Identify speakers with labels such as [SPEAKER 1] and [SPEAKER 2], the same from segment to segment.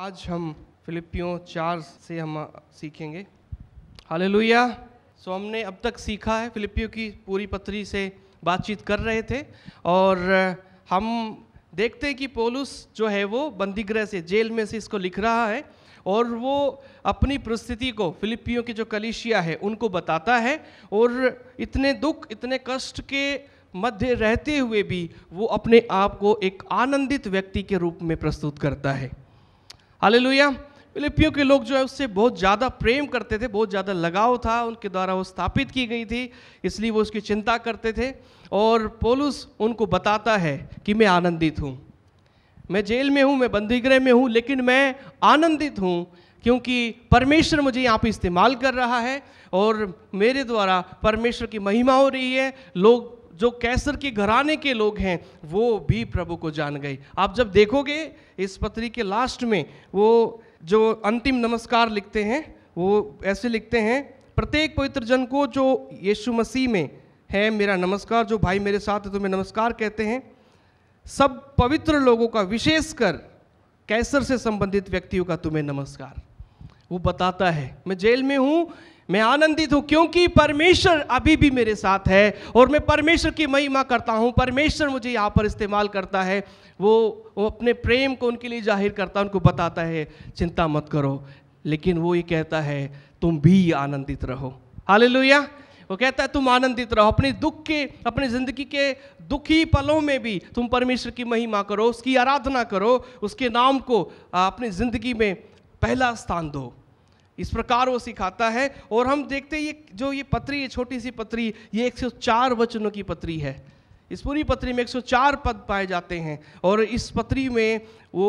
[SPEAKER 1] आज हम फिलिपियो चार से हम सीखेंगे हाल लोहिया सो हमने अब तक सीखा है फिलिपियो की पूरी पत्री से बातचीत कर रहे थे और हम देखते हैं कि पोलुस जो है वो बंदीगृह से जेल में से इसको लिख रहा है और वो अपनी परिस्थिति को फिलिपियों की जो कलिशिया है उनको बताता है और इतने दुख इतने कष्ट के मध्य रहते हुए भी वो अपने आप को एक आनंदित व्यक्ति के रूप में प्रस्तुत करता है हालेलुया फिलिपियों के लोग जो है उससे बहुत ज़्यादा प्रेम करते थे बहुत ज़्यादा लगाव था उनके द्वारा वो स्थापित की गई थी इसलिए वो उसकी चिंता करते थे और पोलुस उनको बताता है कि मैं आनंदित हूँ मैं जेल में हूँ मैं बंदीगृह में हूँ लेकिन मैं आनंदित हूँ क्योंकि परमेश्वर मुझे यहाँ पे इस्तेमाल कर रहा है और मेरे द्वारा परमेश्वर की महिमा हो रही है लोग जो कैसर के घराने के लोग हैं वो भी प्रभु को जान गए आप जब देखोगे इस पत्री के लास्ट में वो जो अंतिम नमस्कार लिखते हैं वो ऐसे लिखते हैं प्रत्येक पवित्र जन को जो यीशु मसीह में है मेरा नमस्कार जो भाई मेरे साथ है तुम्हें नमस्कार कहते हैं सब पवित्र लोगों का विशेषकर कैसर से संबंधित व्यक्तियों का तुम्हें नमस्कार वो बताता है मैं जेल में हूँ मैं आनंदित हूँ क्योंकि परमेश्वर अभी भी मेरे साथ है और मैं परमेश्वर की महिमा करता हूँ परमेश्वर मुझे यहाँ पर इस्तेमाल करता है वो वो अपने प्रेम को उनके लिए जाहिर करता है उनको बताता है चिंता मत करो लेकिन वो ये कहता है तुम भी आनंदित रहो हाल वो कहता है तुम आनंदित रहो अपने दुख के अपने ज़िंदगी के दुखी पलों में भी तुम परमेश्वर की महिमा करो उसकी आराधना करो उसके नाम को अपनी ज़िंदगी में पहला स्थान दो इस प्रकार वो सिखाता है और हम देखते हैं ये जो ये पत्री ये छोटी सी पत्री ये 104 वचनों की पत्री है इस पूरी पत्री में 104 पद पाए जाते हैं और इस पत्री में वो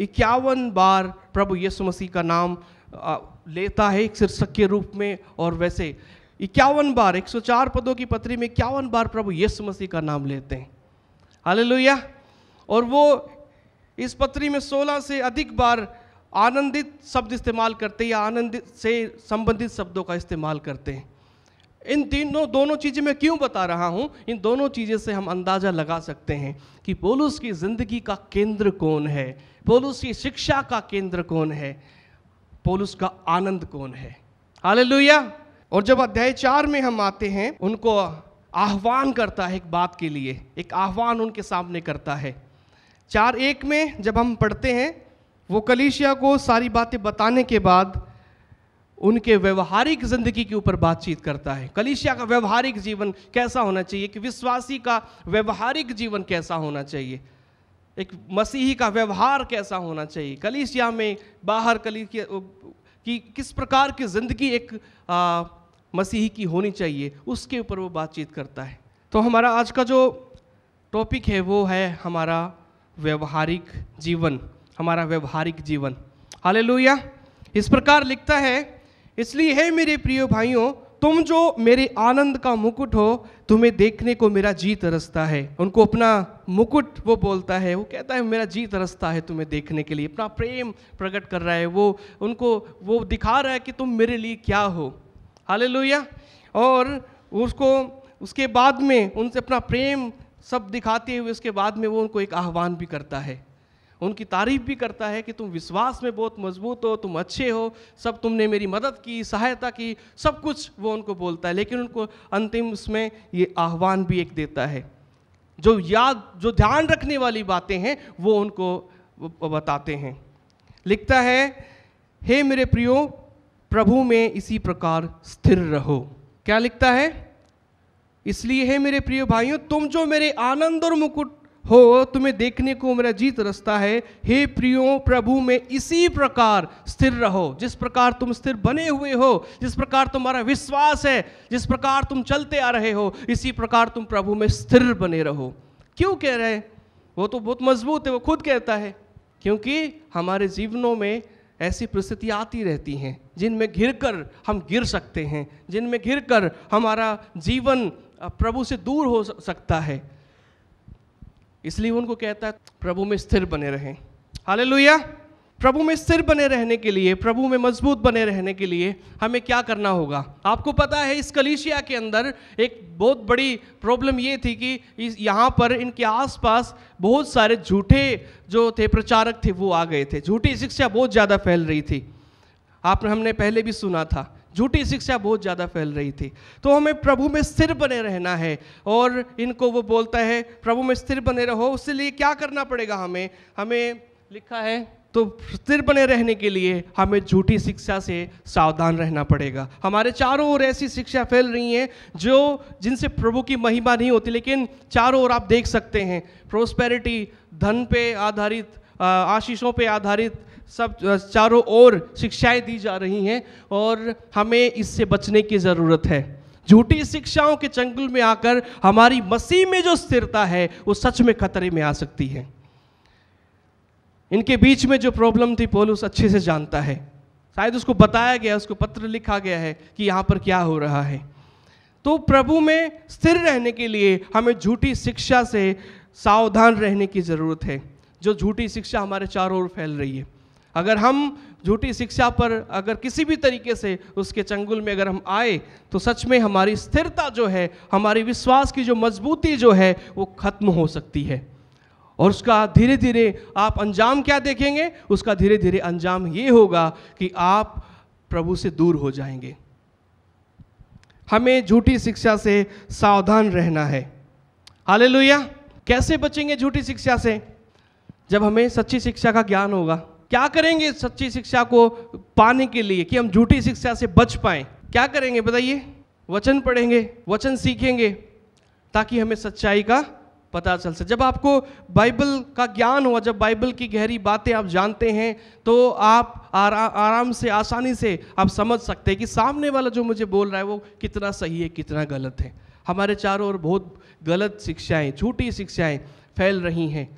[SPEAKER 1] इक्यावन बार प्रभु यीशु मसीह का नाम लेता है एक शीर्षक के रूप में और वैसे इक्यावन बार 104 पदों की पत्री में इक्यावन बार प्रभु यीशु मसीह का नाम लेते हैं हालेलुया और वो इस पत्री में सोलह से अधिक बार आनंदित शब्द इस्तेमाल करते हैं या आनंदित से संबंधित शब्दों का इस्तेमाल करते हैं इन तीनों दोनों चीज़ें मैं क्यों बता रहा हूँ इन दोनों चीज़ें से हम अंदाज़ा लगा सकते हैं कि पोलूस की ज़िंदगी का केंद्र कौन है पोलूस की शिक्षा का केंद्र कौन है पोलूस का आनंद कौन है लोहिया और जब अध्याय चार में हम आते हैं उनको आह्वान करता है एक बात के लिए एक आह्वान उनके सामने करता है चार एक में जब हम पढ़ते हैं वो कलीसिया को सारी बातें बताने के बाद उनके व्यवहारिक ज़िंदगी के ऊपर बातचीत करता है कलीसिया का व्यवहारिक जीवन कैसा होना चाहिए कि विश्वासी का व्यवहारिक जीवन कैसा होना चाहिए एक मसीही का व्यवहार कैसा होना चाहिए कलीसिया में बाहर कली की किस प्रकार की ज़िंदगी एक आ, मसीही की होनी चाहिए उसके ऊपर वो बातचीत करता है तो हमारा आज का जो टॉपिक है वो है हमारा व्यवहारिक जीवन हमारा व्यवहारिक जीवन हाल इस प्रकार लिखता है इसलिए है मेरे प्रिय भाइयों तुम जो मेरे आनंद का मुकुट हो तुम्हें देखने को मेरा जी तरसता है उनको अपना मुकुट वो बोलता है वो कहता है मेरा जी तरसता है तुम्हें देखने के लिए अपना प्रेम प्रकट कर रहा है वो उनको वो दिखा रहा है कि तुम मेरे लिए क्या हो हाले और उसको उसके बाद में उनसे अपना प्रेम सब दिखाते हुए उसके बाद में वो उनको एक आह्वान भी करता है उनकी तारीफ भी करता है कि तुम विश्वास में बहुत मजबूत हो तुम अच्छे हो सब तुमने मेरी मदद की सहायता की सब कुछ वो उनको बोलता है लेकिन उनको अंतिम उसमें ये आह्वान भी एक देता है जो याद जो ध्यान रखने वाली बातें हैं वो उनको बताते हैं लिखता है हे मेरे प्रियो प्रभु में इसी प्रकार स्थिर रहो क्या लिखता है इसलिए हे मेरे प्रिय भाइयों तुम जो मेरे आनंद और मुकुट हो तुम्हें देखने को मेरा जीत रस्ता है हे प्रियो प्रभु में इसी प्रकार स्थिर रहो जिस प्रकार तुम स्थिर बने हुए हो जिस प्रकार तुम्हारा विश्वास है जिस प्रकार तुम चलते आ रहे हो इसी प्रकार तुम प्रभु में स्थिर बने रहो क्यों कह रहे हैं वो तो बहुत मजबूत है वो खुद कहता है क्योंकि हमारे जीवनों में ऐसी परिस्थिति आती रहती हैं जिनमें घिर कर हम गिर सकते हैं जिनमें घिर कर हमारा जीवन प्रभु से दूर हो सकता है इसलिए उनको कहता है प्रभु में स्थिर बने रहें हाले प्रभु में स्थिर बने रहने के लिए प्रभु में मजबूत बने रहने के लिए हमें क्या करना होगा आपको पता है इस कलीशिया के अंदर एक बहुत बड़ी प्रॉब्लम ये थी कि इस यहाँ पर इनके आसपास बहुत सारे झूठे जो थे प्रचारक थे वो आ गए थे झूठी शिक्षा बहुत ज़्यादा फैल रही थी आपने हमने पहले भी सुना था झूठी शिक्षा बहुत ज़्यादा फैल रही थी तो हमें प्रभु में स्थिर बने रहना है और इनको वो बोलता है प्रभु में स्थिर बने रहो उसके लिए क्या करना पड़ेगा हमें हमें लिखा है तो स्थिर बने रहने के लिए हमें झूठी शिक्षा से सावधान रहना पड़ेगा हमारे चारों ओर ऐसी शिक्षा फैल रही हैं जो जिनसे प्रभु की महिमा नहीं होती लेकिन चारों ओर आप देख सकते हैं प्रोस्पेरिटी धन पे आधारित आशीषों पे आधारित सब चारों ओर शिक्षाएं दी जा रही हैं और हमें इससे बचने की ज़रूरत है झूठी शिक्षाओं के चंगुल में आकर हमारी मसीह में जो स्थिरता है वो सच में खतरे में आ सकती है इनके बीच में जो प्रॉब्लम थी पोलूस अच्छे से जानता है शायद उसको बताया गया उसको पत्र लिखा गया है कि यहाँ पर क्या हो रहा है तो प्रभु में स्थिर रहने के लिए हमें झूठी शिक्षा से सावधान रहने की ज़रूरत है जो झूठी शिक्षा हमारे चारों ओर फैल रही है अगर हम झूठी शिक्षा पर अगर किसी भी तरीके से उसके चंगुल में अगर हम आए तो सच में हमारी स्थिरता जो है हमारी विश्वास की जो मजबूती जो है वो खत्म हो सकती है और उसका धीरे धीरे आप अंजाम क्या देखेंगे उसका धीरे धीरे अंजाम ये होगा कि आप प्रभु से दूर हो जाएंगे हमें झूठी शिक्षा से सावधान रहना है हाले कैसे बचेंगे झूठी शिक्षा से जब हमें सच्ची शिक्षा का ज्ञान होगा क्या करेंगे सच्ची शिक्षा को पाने के लिए कि हम झूठी शिक्षा से बच पाए क्या करेंगे बताइए वचन पढ़ेंगे वचन सीखेंगे ताकि हमें सच्चाई का पता चल सके जब आपको बाइबल का ज्ञान हुआ जब बाइबल की गहरी बातें आप जानते हैं तो आप आरा, आराम से आसानी से आप समझ सकते हैं कि सामने वाला जो मुझे बोल रहा है वो कितना सही है कितना गलत है हमारे चारों ओर बहुत गलत शिक्षाएं झूठी शिक्षाएं फैल रही हैं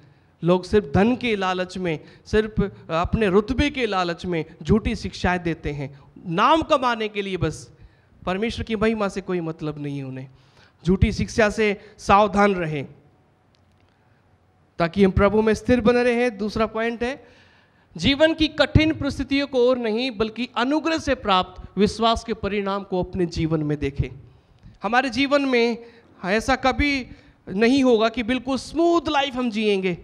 [SPEAKER 1] लोग सिर्फ धन के लालच में सिर्फ अपने रुतबे के लालच में झूठी शिक्षाएं देते हैं नाम कमाने के लिए बस परमेश्वर की महिमा से कोई मतलब नहीं है उन्हें झूठी शिक्षा से सावधान रहें ताकि हम प्रभु में स्थिर बने हैं दूसरा पॉइंट है जीवन की कठिन परिस्थितियों को और नहीं बल्कि अनुग्रह से प्राप्त विश्वास के परिणाम को अपने जीवन में देखें हमारे जीवन में ऐसा कभी नहीं होगा कि बिल्कुल स्मूथ लाइफ हम जिएंगे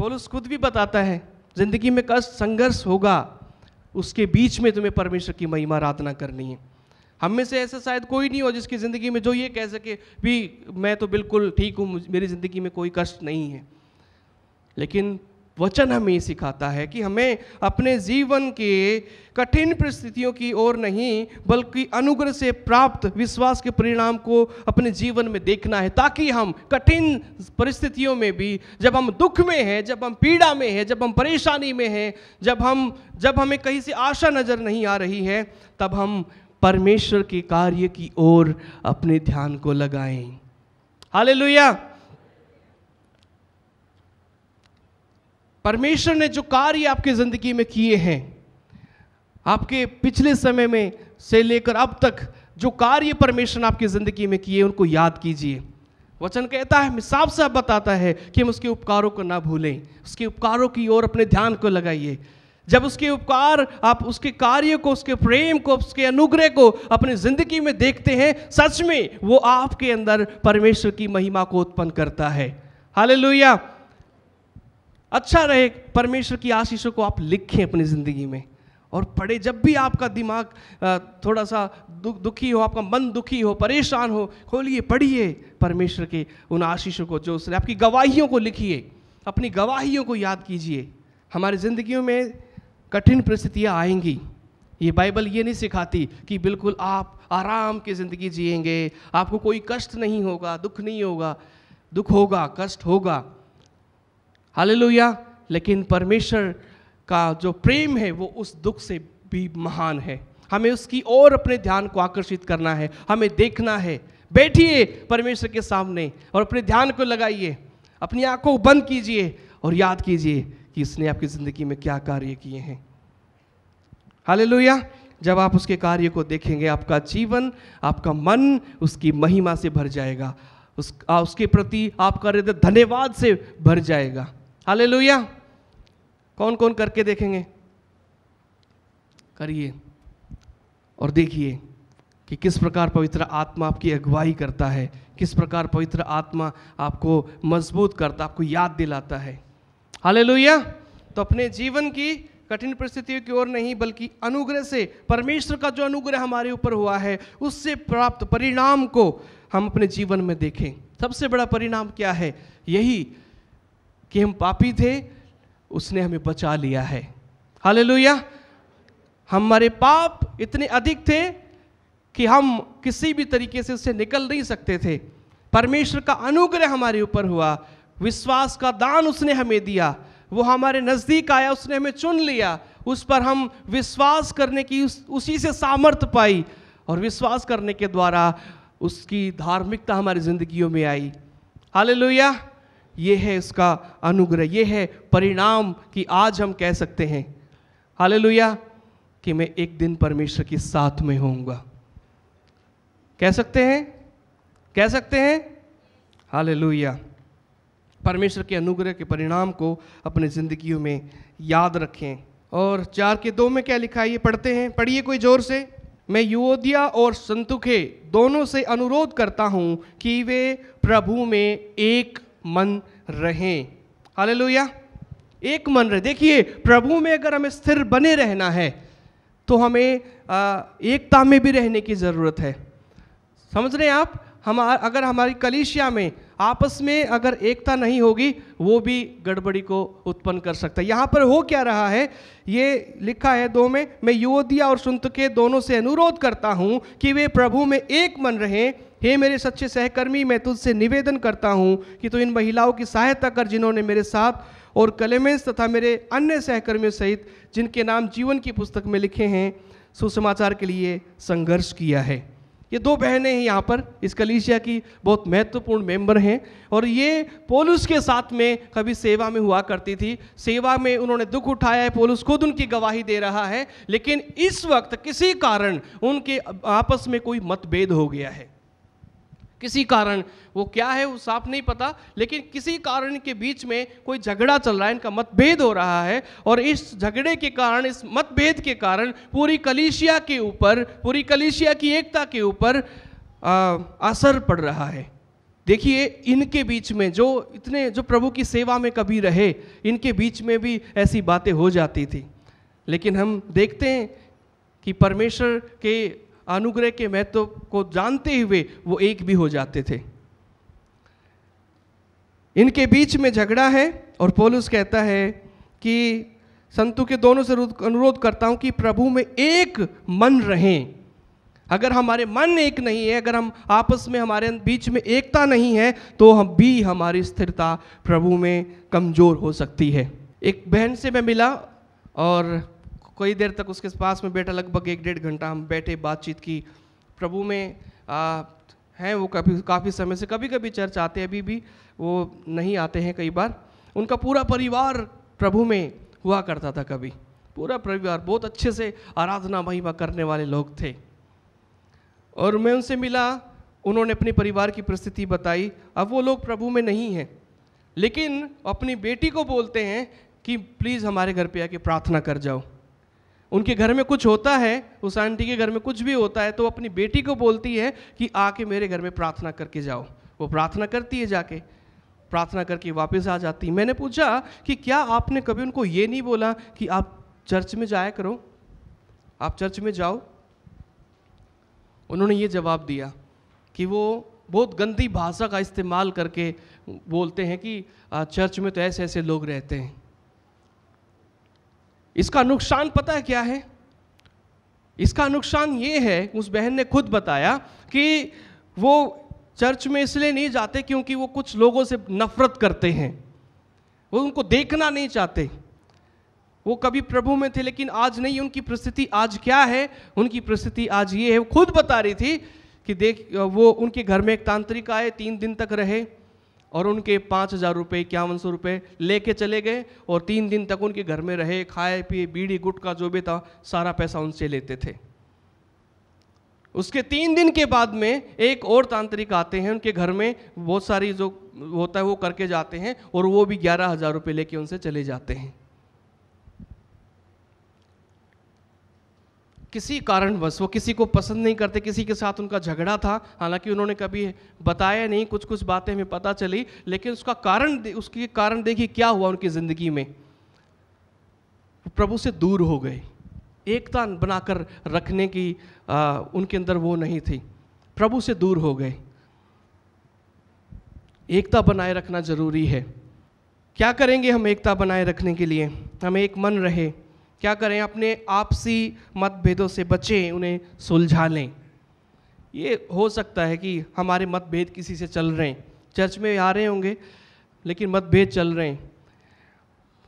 [SPEAKER 1] पौलुस खुद भी बताता है जिंदगी में कष्ट संघर्ष होगा उसके बीच में तुम्हें परमेश्वर की महिमा आराधना करनी है हम में से ऐसा शायद कोई नहीं हो जिसकी ज़िंदगी में जो ये कह सके भी मैं तो बिल्कुल ठीक हूँ मेरी ज़िंदगी में कोई कष्ट नहीं है लेकिन वचन हमें सिखाता है कि हमें अपने जीवन के कठिन परिस्थितियों की ओर नहीं बल्कि अनुग्रह से प्राप्त विश्वास के परिणाम को अपने जीवन में देखना है ताकि हम कठिन परिस्थितियों में भी जब हम दुख में हैं जब हम पीड़ा में हैं जब हम परेशानी में हैं जब हम जब हमें कहीं से आशा नज़र नहीं आ रही है तब हम परमेश्वर के कार्य की ओर अपने ध्यान को लगाएं लुया परमेश्वर ने जो कार्य आपकी ज़िंदगी में किए हैं आपके पिछले समय में से लेकर अब तक जो कार्य परमेश्वर ने आपकी ज़िंदगी में किए उनको याद कीजिए वचन कहता है मिसाब साहब बताता है कि हम उसके उपकारों को ना भूलें उसके उपकारों की ओर अपने ध्यान को लगाइए जब उसके उपकार आप उसके कार्य को उसके प्रेम को उसके अनुग्रह को अपनी ज़िंदगी में देखते हैं सच में वो आपके अंदर परमेश्वर की महिमा को उत्पन्न करता है लोहिया अच्छा रहे परमेश्वर की आशीषों को आप लिखें अपनी ज़िंदगी में और पढ़े जब भी आपका दिमाग थोड़ा सा दुख दुखी हो आपका मन दुखी हो परेशान हो खोलिए पढ़िए परमेश्वर के उन आशीषों को जो उसने आपकी गवाहियों को लिखिए अपनी गवाहियों को याद कीजिए हमारी ज़िंदगी में कठिन परिस्थितियाँ आएंगी ये बाइबल ये नहीं सिखाती कि बिल्कुल आप आराम की ज़िंदगी जिएंगे आपको कोई कष्ट नहीं होगा दुख नहीं होगा दुख होगा कष्ट होगा हालेलुया लेकिन परमेश्वर का जो प्रेम है वो उस दुख से भी महान है हमें उसकी ओर अपने ध्यान को आकर्षित करना है हमें देखना है बैठिए परमेश्वर के सामने और अपने ध्यान को लगाइए अपनी आंखों को बंद कीजिए और याद कीजिए कि इसने आपकी ज़िंदगी में क्या कार्य किए हैं लोहिया जब आप उसके कार्य को देखेंगे आपका जीवन आपका मन उसकी महिमा से भर जाएगा उस आ, उसके प्रति आपका हृदय धन्यवाद से भर जाएगा हाले कौन कौन करके देखेंगे करिए और देखिए कि किस प्रकार पवित्र आत्मा आपकी अगुवाई करता है किस प्रकार पवित्र आत्मा आपको मजबूत करता आपको याद दिलाता है हाले तो अपने जीवन की कठिन परिस्थितियों की ओर नहीं बल्कि अनुग्रह से परमेश्वर का जो अनुग्रह हमारे ऊपर हुआ है उससे प्राप्त परिणाम को हम अपने जीवन में देखें सबसे बड़ा परिणाम क्या है यही कि हम पापी थे उसने हमें बचा लिया है हालेलुया हमारे पाप इतने अधिक थे कि हम किसी भी तरीके से उससे निकल नहीं सकते थे परमेश्वर का अनुग्रह हमारे ऊपर हुआ विश्वास का दान उसने हमें दिया वो हमारे नज़दीक आया उसने हमें चुन लिया उस पर हम विश्वास करने की उस, उसी से सामर्थ्य पाई और विश्वास करने के द्वारा उसकी धार्मिकता हमारी ज़िंदगियों में आई हालेलुया ये है इसका अनुग्रह ये है परिणाम कि आज हम कह सकते हैं हालेलुया कि मैं एक दिन परमेश्वर के साथ में होऊंगा कह सकते हैं कह सकते हैं हालेलुया परमेश्वर के अनुग्रह के परिणाम को अपने ज़िंदगियों में याद रखें और चार के दो में क्या लिखा है ये पढ़ते हैं पढ़िए कोई ज़ोर से मैं युवोदिया और संतुखे दोनों से अनुरोध करता हूँ कि वे प्रभु में एक मन रहें लोहिया एक मन रहे देखिए प्रभु में अगर हमें स्थिर बने रहना है तो हमें एकता में भी रहने की ज़रूरत है समझ रहे हैं आप हम अगर हमारी कलिशिया में आपस में अगर एकता नहीं होगी वो भी गड़बड़ी को उत्पन्न कर सकता है यहाँ पर हो क्या रहा है ये लिखा है दो में मैं युवदिया और सुंत के दोनों से अनुरोध करता हूँ कि वे प्रभु में एक मन रहें हे मेरे सच्चे सहकर्मी मैं तुझसे निवेदन करता हूँ कि तू तो इन महिलाओं की सहायता कर जिन्होंने मेरे साथ और कलेमेंस तथा मेरे अन्य सहकर्मियों सहित जिनके नाम जीवन की पुस्तक में लिखे हैं सुसमाचार के लिए संघर्ष किया है ये दो बहनें हैं यहाँ पर इस कलीसिया की बहुत महत्वपूर्ण मेंबर हैं और ये पोलुस के साथ में कभी सेवा में हुआ करती थी सेवा में उन्होंने दुख उठाया है पोलुस खुद उनकी गवाही दे रहा है लेकिन इस वक्त किसी कारण उनके आपस में कोई मतभेद हो गया है किसी कारण वो क्या है वो साफ नहीं पता लेकिन किसी कारण के बीच में कोई झगड़ा चल रहा है इनका मतभेद हो रहा है और इस झगड़े के कारण इस मतभेद के कारण पूरी कलीसिया के ऊपर पूरी कलीसिया की एकता के ऊपर असर पड़ रहा है देखिए इनके बीच में जो इतने जो प्रभु की सेवा में कभी रहे इनके बीच में भी ऐसी बातें हो जाती थी लेकिन हम देखते हैं कि परमेश्वर के अनुग्रह के महत्व को जानते हुए वो एक भी हो जाते थे इनके बीच में झगड़ा है और पोलुस कहता है कि संतु के दोनों से अनुरोध करता हूं कि प्रभु में एक मन रहें अगर हमारे मन एक नहीं है अगर हम आपस में हमारे बीच में एकता नहीं है तो हम भी हमारी स्थिरता प्रभु में कमज़ोर हो सकती है एक बहन से मैं मिला और कई देर तक उसके पास में बैठा लगभग एक डेढ़ घंटा हम बैठे बातचीत की प्रभु में हैं वो काफ़ी काफ़ी समय से कभी कभी चर्च आते अभी भी वो नहीं आते हैं कई बार उनका पूरा परिवार प्रभु में हुआ करता था कभी पूरा परिवार बहुत अच्छे से आराधना महिमा करने वाले लोग थे और मैं उनसे मिला उन्होंने अपने परिवार की परिस्थिति बताई अब वो लोग प्रभु में नहीं हैं लेकिन अपनी बेटी को बोलते हैं कि प्लीज़ हमारे घर पे आके प्रार्थना कर जाओ उनके घर में कुछ होता है उस आंटी के घर में कुछ भी होता है तो अपनी बेटी को बोलती है कि आके मेरे घर में प्रार्थना करके जाओ वो प्रार्थना करती है जाके प्रार्थना करके वापस आ जाती मैंने पूछा कि क्या आपने कभी उनको ये नहीं बोला कि आप चर्च में जाया करो आप चर्च में जाओ उन्होंने ये जवाब दिया कि वो बहुत गंदी भाषा का इस्तेमाल करके बोलते हैं कि चर्च में तो ऐसे ऐसे लोग रहते हैं इसका नुकसान पता है क्या है इसका नुकसान ये है उस बहन ने खुद बताया कि वो चर्च में इसलिए नहीं जाते क्योंकि वो कुछ लोगों से नफरत करते हैं वो उनको देखना नहीं चाहते वो कभी प्रभु में थे लेकिन आज नहीं उनकी परिस्थिति आज क्या है उनकी परिस्थिति आज ये है वो खुद बता रही थी कि देख वो उनके घर में एक तांत्रिक आए तीन दिन तक रहे और उनके पाँच हज़ार रुपये इक्यावन सौ रुपये लेके चले गए और तीन दिन तक उनके घर में रहे खाए पिए बीड़ी का जो भी था सारा पैसा उनसे लेते थे उसके तीन दिन के बाद में एक और तांत्रिक आते हैं उनके घर में बहुत सारी जो होता है वो करके जाते हैं और वो भी ग्यारह हज़ार रुपये लेके उनसे चले जाते हैं किसी कारणवश वो किसी को पसंद नहीं करते किसी के साथ उनका झगड़ा था हालांकि उन्होंने कभी बताया नहीं कुछ कुछ बातें हमें पता चली लेकिन उसका कारण उसके कारण देखिए क्या हुआ उनकी ज़िंदगी में प्रभु से दूर हो गए एकता बनाकर रखने की आ, उनके अंदर वो नहीं थी प्रभु से दूर हो गए एकता बनाए रखना जरूरी है क्या करेंगे हम एकता बनाए रखने के लिए हमें एक मन रहे क्या करें अपने आपसी मतभेदों से बचें उन्हें सुलझा लें ये हो सकता है कि हमारे मतभेद किसी से चल रहे हैं चर्च में आ रहे होंगे लेकिन मतभेद चल रहे हैं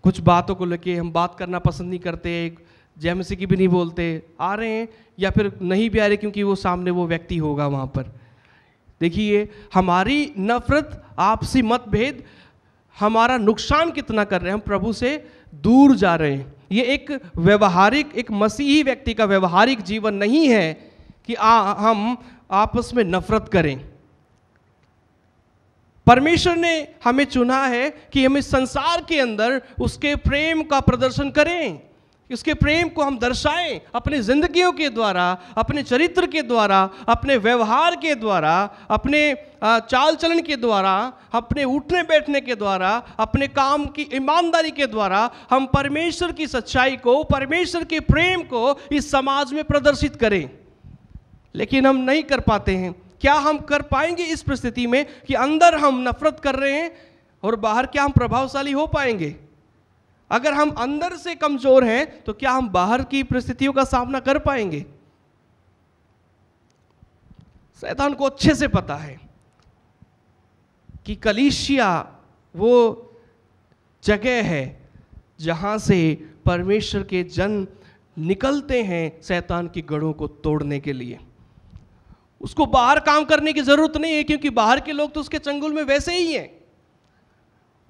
[SPEAKER 1] कुछ बातों को लेके हम बात करना पसंद नहीं करते जैमसी की भी नहीं बोलते आ रहे हैं या फिर नहीं भी आ रहे क्योंकि वो सामने वो व्यक्ति होगा वहाँ पर देखिए हमारी नफरत आपसी मतभेद हमारा नुकसान कितना कर रहे हैं हम प्रभु से दूर जा रहे हैं ये एक व्यवहारिक एक मसीही व्यक्ति का व्यवहारिक जीवन नहीं है कि आ, हम आपस में नफरत करें परमेश्वर ने हमें चुना है कि हम इस संसार के अंदर उसके प्रेम का प्रदर्शन करें इसके प्रेम को हम दर्शाएं अपने जिंदगियों के द्वारा अपने चरित्र के द्वारा अपने व्यवहार के द्वारा अपने चाल चलन के द्वारा अपने उठने बैठने के द्वारा अपने काम की ईमानदारी के द्वारा हम परमेश्वर की सच्चाई को परमेश्वर के प्रेम को इस समाज में प्रदर्शित करें लेकिन हम नहीं कर पाते हैं क्या हम कर पाएंगे इस परिस्थिति में कि अंदर हम नफरत कर रहे हैं और बाहर क्या हम प्रभावशाली हो पाएंगे अगर हम अंदर से कमजोर हैं तो क्या हम बाहर की परिस्थितियों का सामना कर पाएंगे सैतान को अच्छे से पता है कि कलिशिया वो जगह है जहां से परमेश्वर के जन निकलते हैं सैतान की गढ़ों को तोड़ने के लिए उसको बाहर काम करने की ज़रूरत नहीं है क्योंकि बाहर के लोग तो उसके चंगुल में वैसे ही हैं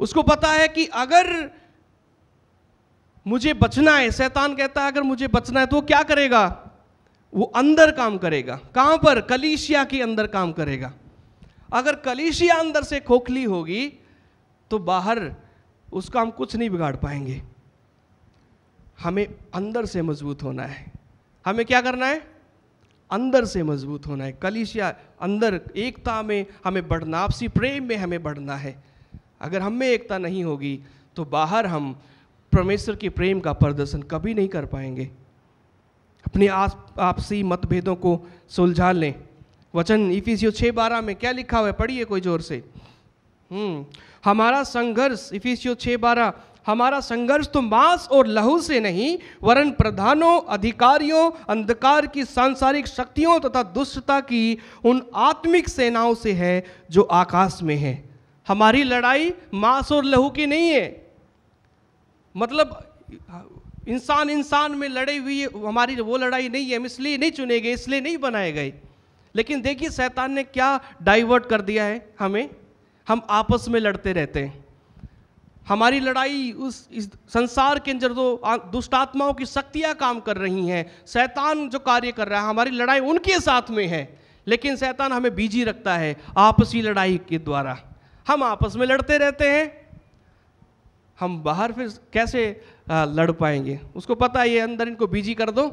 [SPEAKER 1] उसको पता है कि अगर मुझे बचना है शैतान कहता है अगर मुझे बचना है तो वो क्या करेगा वो अंदर काम करेगा कहां पर कलीसिया के अंदर काम करेगा अगर कलीसिया अंदर से खोखली होगी तो बाहर उसका हम कुछ नहीं बिगाड़ पाएंगे हमें अंदर से मजबूत होना है हमें क्या करना है अंदर से मजबूत होना है कलिशिया अंदर एकता में हमें बढ़ना आपसी प्रेम में हमें बढ़ना है अगर हम में एकता नहीं होगी तो बाहर हम परमेश्वर के प्रेम का प्रदर्शन कभी नहीं कर पाएंगे अपने आप आपसी मतभेदों को सुलझा लें वचन इफिसियो छः बारह में क्या लिखा हुआ है पढ़िए कोई जोर से हम्म हमारा संघर्ष इफिसियो छः बारह हमारा संघर्ष तो मांस और लहू से नहीं वरन प्रधानों अधिकारियों अंधकार की सांसारिक शक्तियों तथा दुष्टता की उन आत्मिक सेनाओं से है जो आकाश में है हमारी लड़ाई मांस और लहू की नहीं है मतलब इंसान इंसान में लड़े हुई हमारी वो लड़ाई नहीं है हम इसलिए नहीं चुने गए इसलिए नहीं बनाए गए लेकिन देखिए शैतान ने क्या डाइवर्ट कर दिया है हमें हम आपस में लड़ते रहते हैं हमारी लड़ाई उस इस संसार के अंदर जो दुष्टात्माओं की शक्तियाँ काम कर रही हैं शैतान जो कार्य कर रहा है हमारी लड़ाई उनके साथ में है लेकिन शैतान हमें बीजी रखता है आपसी लड़ाई के द्वारा हम आपस में लड़ते रहते हैं हम बाहर फिर कैसे लड़ पाएंगे उसको पता ये अंदर इनको बिजी कर दो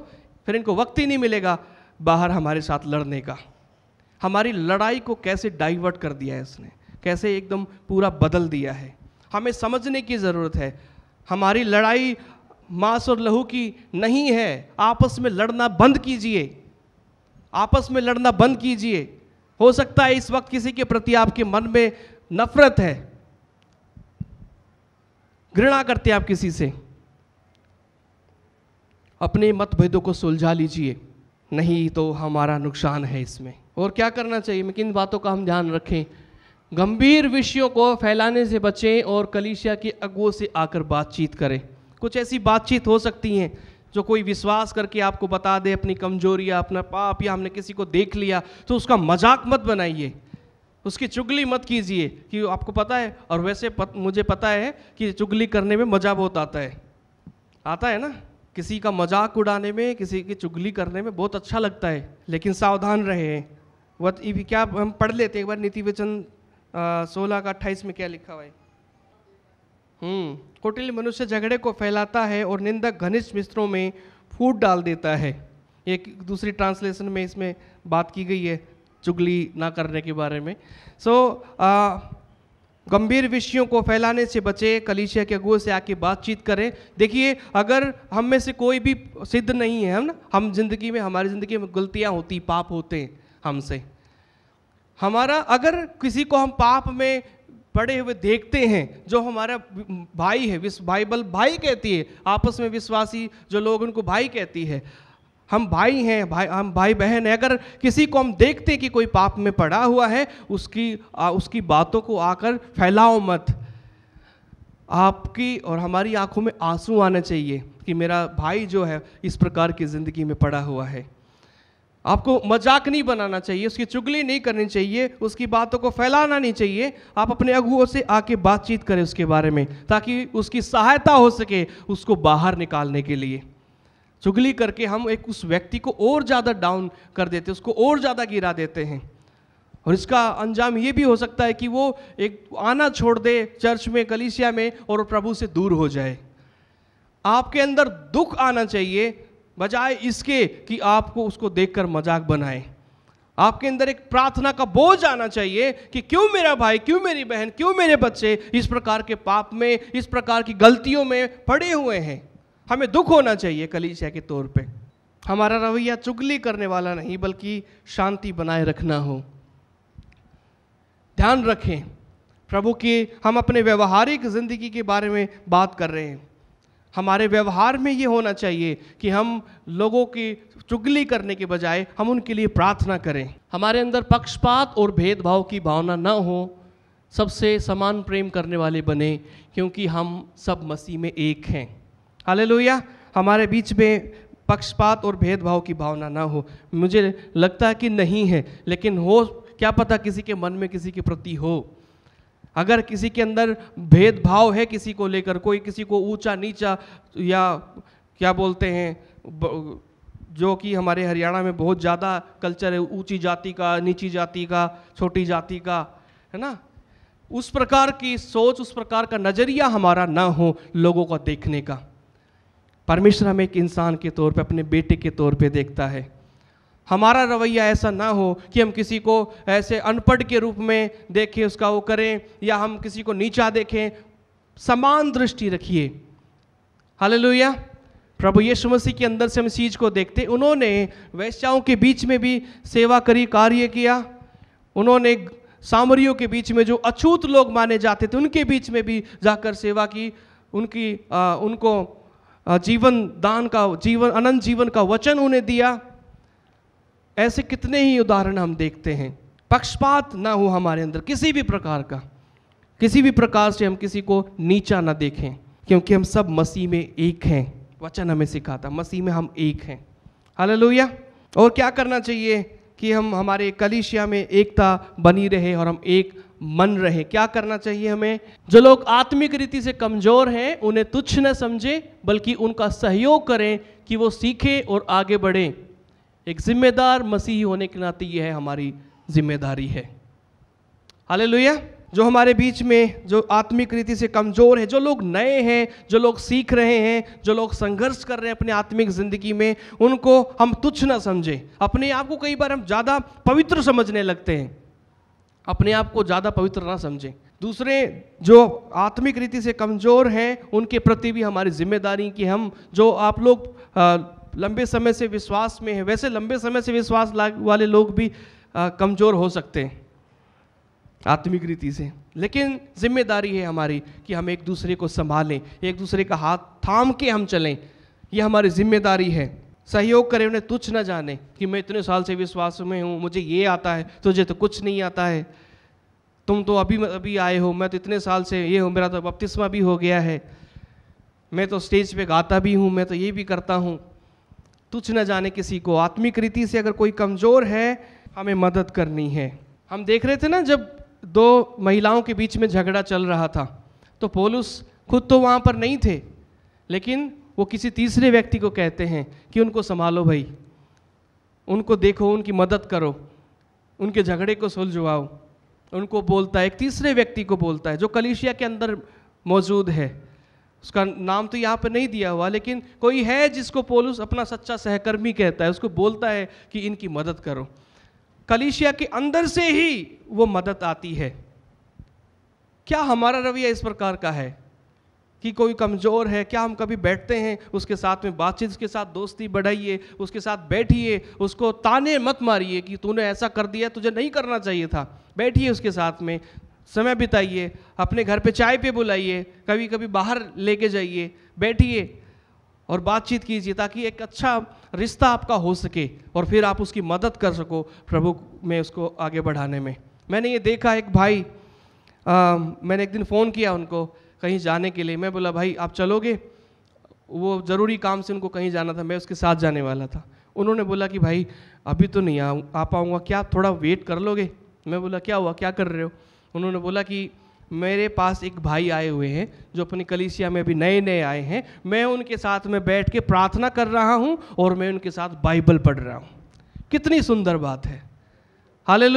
[SPEAKER 1] फिर इनको वक्त ही नहीं मिलेगा बाहर हमारे साथ लड़ने का हमारी लड़ाई को कैसे डाइवर्ट कर दिया है इसने कैसे एकदम पूरा बदल दिया है हमें समझने की ज़रूरत है हमारी लड़ाई मांस और लहू की नहीं है आपस में लड़ना बंद कीजिए आपस में लड़ना बंद कीजिए हो सकता है इस वक्त किसी के प्रति आपके मन में नफरत है घृणा करते हैं आप किसी से अपने मतभेदों को सुलझा लीजिए नहीं तो हमारा नुकसान है इसमें और क्या करना चाहिए मैं किन बातों का हम ध्यान रखें गंभीर विषयों को फैलाने से बचें और कलिशिया के अगुओं से आकर बातचीत करें कुछ ऐसी बातचीत हो सकती हैं जो कोई विश्वास करके आपको बता दे अपनी कमजोरियाँ अपना पाप या हमने किसी को देख लिया तो उसका मजाक मत बनाइए उसकी चुगली मत कीजिए कि आपको पता है और वैसे पत, मुझे पता है कि चुगली करने में मज़ा बहुत आता है आता है ना किसी का मजाक उड़ाने में किसी की चुगली करने में बहुत अच्छा लगता है लेकिन सावधान रहे वत ये क्या हम पढ़ लेते हैं एक बार नीति वचन सोलह का अट्ठाईस में क्या लिखा हुआ है हम्म, कुटिल मनुष्य झगड़े को फैलाता है और निंदक घनिष्ठ मित्रों में फूट डाल देता है एक दूसरी ट्रांसलेशन में इसमें बात की गई है चुगली ना करने के बारे में सो so, गंभीर विषयों को फैलाने से बचे कलीसिया के अगुओं से आके बातचीत करें देखिए अगर हम में से कोई भी सिद्ध नहीं है हम ना हम जिंदगी में हमारी ज़िंदगी में गलतियाँ होती पाप होते हैं हमसे हमारा अगर किसी को हम पाप में पड़े हुए देखते हैं जो हमारा भाई है विश्व बाइबल भाई कहती है आपस में विश्वासी जो लोग उनको भाई कहती है हम भाई हैं भाई हम भाई बहन हैं अगर किसी को हम देखते हैं कि कोई पाप में पड़ा हुआ है उसकी आ, उसकी बातों को आकर फैलाओ मत आपकी और हमारी आंखों में आंसू आना चाहिए कि मेरा भाई जो है इस प्रकार की ज़िंदगी में पड़ा हुआ है आपको मजाक नहीं बनाना चाहिए उसकी चुगली नहीं करनी चाहिए उसकी बातों को फैलाना नहीं चाहिए आप अपने अगुओं से आके बातचीत करें उसके बारे में ताकि उसकी सहायता हो सके उसको बाहर निकालने के लिए चुगली करके हम एक उस व्यक्ति को और ज़्यादा डाउन कर देते उसको और ज़्यादा गिरा देते हैं और इसका अंजाम ये भी हो सकता है कि वो एक आना छोड़ दे चर्च में कलीसिया में और प्रभु से दूर हो जाए आपके अंदर दुख आना चाहिए बजाय इसके कि आपको उसको देखकर मजाक बनाए आपके अंदर एक प्रार्थना का बोझ आना चाहिए कि क्यों मेरा भाई क्यों मेरी बहन क्यों मेरे बच्चे इस प्रकार के पाप में इस प्रकार की गलतियों में पड़े हुए हैं हमें दुख होना चाहिए कलीसिया के तौर पे हमारा रवैया चुगली करने वाला नहीं बल्कि शांति बनाए रखना हो ध्यान रखें प्रभु की हम अपने व्यवहारिक ज़िंदगी के बारे में बात कर रहे हैं हमारे व्यवहार में ये होना चाहिए कि हम लोगों की चुगली करने के बजाय हम उनके लिए प्रार्थना करें हमारे अंदर पक्षपात और भेदभाव की भावना न हो सबसे समान प्रेम करने वाले बने क्योंकि हम सब मसीह में एक हैं हाले हमारे बीच में पक्षपात और भेदभाव की भावना ना हो मुझे लगता है कि नहीं है लेकिन हो क्या पता किसी के मन में किसी के प्रति हो अगर किसी के अंदर भेदभाव है किसी को लेकर कोई किसी को ऊंचा नीचा या क्या बोलते हैं जो कि हमारे हरियाणा में बहुत ज़्यादा कल्चर है ऊंची जाति का नीची जाति का छोटी जाति का है ना उस प्रकार की सोच उस प्रकार का नज़रिया हमारा ना हो लोगों को देखने का परमेश्वर हमें एक इंसान के तौर पे अपने बेटे के तौर पे देखता है हमारा रवैया ऐसा ना हो कि हम किसी को ऐसे अनपढ़ के रूप में देखें उसका वो करें या हम किसी को नीचा देखें समान दृष्टि रखिए लोहिया प्रभु यीशु मसीह के अंदर से हम चीज को देखते उन्होंने वैश्याओं के बीच में भी सेवा करी कार्य किया उन्होंने सामरियों के बीच में जो अछूत लोग माने जाते थे उनके बीच में भी जाकर सेवा की उनकी आ, उनको जीवन दान का जीवन अनंत जीवन का वचन उन्हें दिया ऐसे कितने ही उदाहरण हम देखते हैं पक्षपात ना हो हमारे अंदर किसी भी प्रकार का किसी भी प्रकार से हम किसी को नीचा ना देखें क्योंकि हम सब मसीह में एक हैं वचन हमें सिखाता मसीह में हम एक हैं हाल और क्या करना चाहिए कि हम हमारे कलिशिया में एकता बनी रहे और हम एक मन रहे क्या करना चाहिए हमें जो लोग आत्मिक रीति से कमज़ोर हैं उन्हें तुच्छ न समझें बल्कि उनका सहयोग करें कि वो सीखें और आगे बढ़ें एक जिम्मेदार मसीही होने के नाते यह हमारी जिम्मेदारी है हाले जो हमारे बीच में जो आत्मिक रीति से कमज़ोर है जो लोग नए हैं जो लोग सीख रहे हैं जो लोग संघर्ष कर रहे हैं अपने आत्मिक ज़िंदगी में उनको हम तुच्छ ना समझें अपने आप को कई बार हम ज़्यादा पवित्र समझने लगते हैं अपने आप को ज़्यादा पवित्र ना समझें दूसरे जो आत्मिक रीति से कमज़ोर हैं उनके प्रति भी हमारी जिम्मेदारी कि हम जो आप लोग लंबे समय से विश्वास में हैं वैसे लंबे समय से विश्वास वाले लोग भी कमज़ोर हो सकते हैं आत्मिक रीति से लेकिन जिम्मेदारी है हमारी कि हम एक दूसरे को संभालें एक दूसरे का हाथ थाम के हम चलें यह हमारी जिम्मेदारी है सहयोग करें उन्हें तुच्छ न जाने कि मैं इतने साल से विश्वास में हूँ मुझे ये आता है तुझे तो कुछ नहीं आता है तुम तो अभी अभी आए हो मैं तो इतने साल से ये हूँ मेरा तो बपतिस्मा भी हो गया है मैं तो स्टेज पे गाता भी हूँ मैं तो ये भी करता हूँ तुच्छ न जाने किसी को आत्मिक रीति से अगर कोई कमज़ोर है हमें मदद करनी है हम देख रहे थे ना जब दो महिलाओं के बीच में झगड़ा चल रहा था तो पोलुस खुद तो वहाँ पर नहीं थे लेकिन वो किसी तीसरे व्यक्ति को कहते हैं कि उनको संभालो भाई उनको देखो उनकी मदद करो उनके झगड़े को सुलझवाओ उनको बोलता है एक तीसरे व्यक्ति को बोलता है जो कलिशिया के अंदर मौजूद है उसका नाम तो यहाँ पर नहीं दिया हुआ लेकिन कोई है जिसको पोलुस अपना सच्चा सहकर्मी कहता है उसको बोलता है कि इनकी मदद करो कलिशिया के अंदर से ही वो मदद आती है क्या हमारा रवैया इस प्रकार का है कि कोई कमज़ोर है क्या हम कभी बैठते हैं उसके साथ में बातचीत के साथ दोस्ती बढ़ाइए उसके साथ बैठिए उसको ताने मत मारिए कि तूने ऐसा कर दिया तुझे नहीं करना चाहिए था बैठिए उसके साथ में समय बिताइए अपने घर पे चाय पे बुलाइए कभी कभी बाहर लेके जाइए बैठिए और बातचीत कीजिए ताकि एक अच्छा रिश्ता आपका हो सके और फिर आप उसकी मदद कर सको प्रभु में उसको आगे बढ़ाने में मैंने ये देखा एक भाई आ, मैंने एक दिन फ़ोन किया उनको कहीं जाने के लिए मैं बोला भाई आप चलोगे वो ज़रूरी काम से उनको कहीं जाना था मैं उसके साथ जाने वाला था उन्होंने बोला कि भाई अभी तो नहीं आ आ पाऊँगा क्या थोड़ा वेट कर लोगे मैं बोला क्या हुआ क्या कर रहे हो उन्होंने बोला कि मेरे पास एक भाई आए हुए हैं जो अपनी कलीसिया में भी नए नए आए हैं मैं उनके साथ में बैठ के प्रार्थना कर रहा हूँ और मैं उनके साथ बाइबल पढ़ रहा हूँ कितनी सुंदर बात है हाल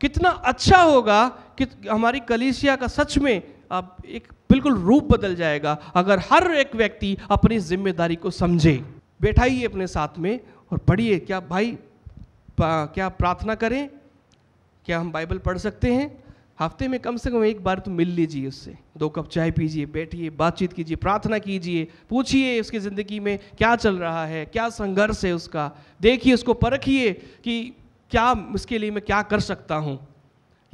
[SPEAKER 1] कितना अच्छा होगा कि हमारी कलीसिया का सच में अब एक बिल्कुल रूप बदल जाएगा अगर हर एक व्यक्ति अपनी जिम्मेदारी को समझे बैठाइए अपने साथ में और पढ़िए क्या भाई क्या प्रार्थना करें क्या हम बाइबल पढ़ सकते हैं हफ्ते में कम से कम एक बार तो मिल लीजिए उससे दो कप चाय पीजिए बैठिए बातचीत कीजिए प्रार्थना कीजिए पूछिए उसकी ज़िंदगी में क्या चल रहा है क्या संघर्ष है उसका देखिए उसको परखिए कि क्या उसके लिए मैं क्या कर सकता हूँ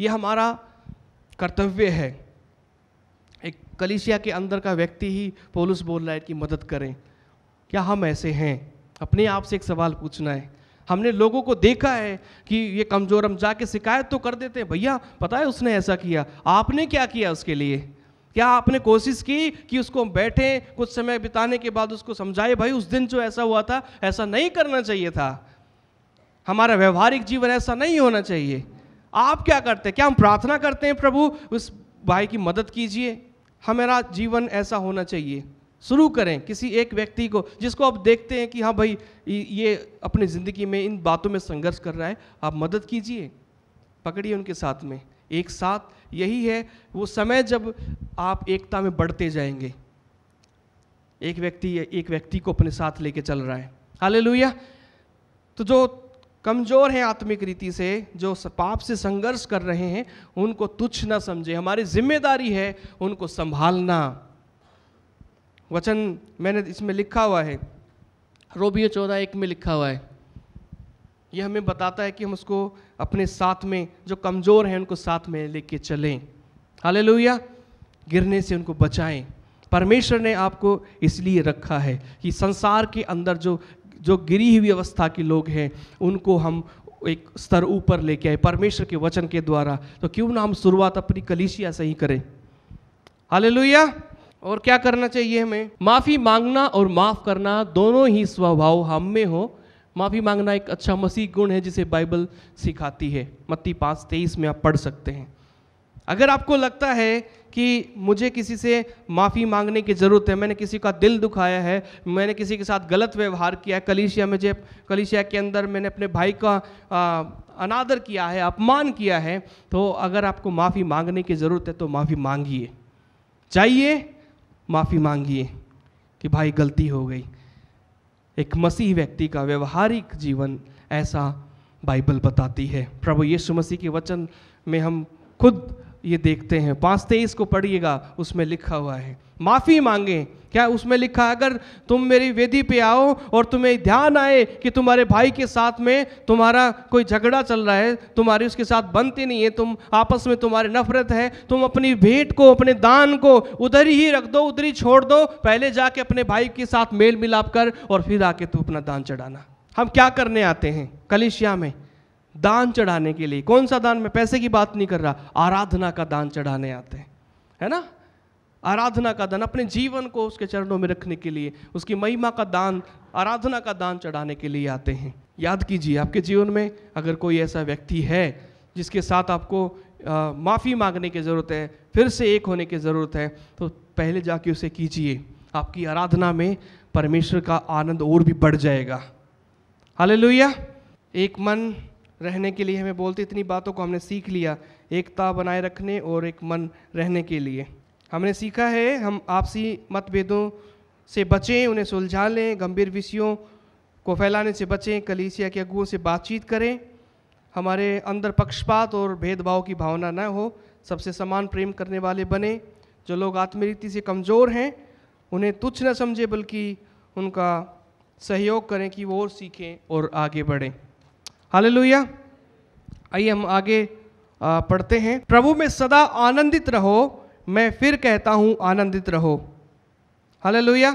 [SPEAKER 1] ये हमारा कर्तव्य है एक कलिसिया के अंदर का व्यक्ति ही पोलूस बोल रहा है कि मदद करें क्या हम ऐसे हैं अपने आप से एक सवाल पूछना है हमने लोगों को देखा है कि ये कमज़ोर हम जाके शिकायत तो कर देते हैं भैया पता है उसने ऐसा किया आपने क्या किया उसके लिए क्या आपने कोशिश की कि उसको हम बैठे कुछ समय बिताने के बाद उसको समझाए भाई उस दिन जो ऐसा हुआ था ऐसा नहीं करना चाहिए था हमारा व्यवहारिक जीवन ऐसा नहीं होना चाहिए आप क्या करते हैं क्या हम प्रार्थना करते हैं प्रभु उस भाई की मदद कीजिए हमारा जीवन ऐसा होना चाहिए शुरू करें किसी एक व्यक्ति को जिसको आप देखते हैं कि हाँ भाई ये अपनी ज़िंदगी में इन बातों में संघर्ष कर रहा है आप मदद कीजिए पकड़िए उनके साथ में एक साथ यही है वो समय जब आप एकता में बढ़ते जाएंगे एक व्यक्ति एक व्यक्ति को अपने साथ लेके चल रहा है हाले तो जो कमज़ोर हैं आत्मिक रीति से जो पाप से संघर्ष कर रहे हैं उनको तुच्छ ना समझे हमारी जिम्मेदारी है उनको संभालना वचन मैंने इसमें लिखा हुआ है रोबियो चौदह एक में लिखा हुआ है यह हमें बताता है कि हम उसको अपने साथ में जो कमज़ोर हैं उनको साथ में लेके चलें हाले गिरने से उनको बचाएं परमेश्वर ने आपको इसलिए रखा है कि संसार के अंदर जो जो गिरी हुई अवस्था के लोग हैं उनको हम एक स्तर ऊपर लेके आए परमेश्वर के वचन के द्वारा तो क्यों ना हम शुरुआत अपनी कलिशिया से ही करें हाले और क्या करना चाहिए हमें माफ़ी मांगना और माफ़ करना दोनों ही स्वभाव हम में हो माफ़ी मांगना एक अच्छा मसीह गुण है जिसे बाइबल सिखाती है मत्ती पाँच तेईस में आप पढ़ सकते हैं अगर आपको लगता है कि मुझे किसी से माफ़ी मांगने की ज़रूरत है मैंने किसी का दिल दुखाया है मैंने किसी के साथ गलत व्यवहार किया है कलिशिया में जब कलिशिया के अंदर मैंने अपने भाई का आ, अनादर किया है अपमान किया है तो अगर आपको माफ़ी मांगने की ज़रूरत है तो माफ़ी मांगिए चाहिए माफ़ी मांगिए कि भाई गलती हो गई एक मसीह व्यक्ति का व्यवहारिक जीवन ऐसा बाइबल बताती है प्रभु यीशु मसीह के वचन में हम खुद ये देखते हैं पाँच तेईस को पढ़िएगा उसमें लिखा हुआ है माफ़ी मांगें क्या उसमें लिखा है अगर तुम मेरी वेदी पे आओ और तुम्हें ध्यान आए कि तुम्हारे भाई के साथ में तुम्हारा कोई झगड़ा चल रहा है तुम्हारी उसके साथ बनती नहीं है तुम आपस में तुम्हारे नफरत है तुम अपनी भेंट को अपने दान को उधर ही रख दो उधर ही छोड़ दो पहले जाके अपने भाई के साथ मेल मिलाप कर और फिर आके तू अपना दान चढ़ाना हम क्या करने आते हैं कलिशिया में दान चढ़ाने के लिए कौन सा दान मैं पैसे की बात नहीं कर रहा आराधना का दान चढ़ाने आते हैं है ना आराधना का दान अपने जीवन को उसके चरणों में रखने के लिए उसकी महिमा का दान आराधना का दान चढ़ाने के लिए आते हैं याद कीजिए आपके जीवन में अगर कोई ऐसा व्यक्ति है जिसके साथ आपको माफ़ी मांगने की ज़रूरत है फिर से एक होने की ज़रूरत है तो पहले जाके उसे कीजिए आपकी आराधना में परमेश्वर का आनंद और भी बढ़ जाएगा हाले एक मन रहने के लिए हमें बोलते इतनी बातों को हमने सीख लिया एकता बनाए रखने और एक मन रहने के लिए हमने सीखा है हम आपसी मतभेदों से बचें उन्हें सुलझा लें गंभीर विषयों को फैलाने से बचें कलीसिया के अगुओं से बातचीत करें हमारे अंदर पक्षपात और भेदभाव की भावना न हो सबसे समान प्रेम करने वाले बने जो लोग आत्मरीति से कमज़ोर हैं उन्हें तुच्छ न समझे बल्कि उनका सहयोग करें कि वो और सीखें और आगे बढ़ें हाल लोहिया आइए हम आगे पढ़ते हैं प्रभु में सदा आनंदित रहो मैं फिर कहता हूँ आनंदित रहो हले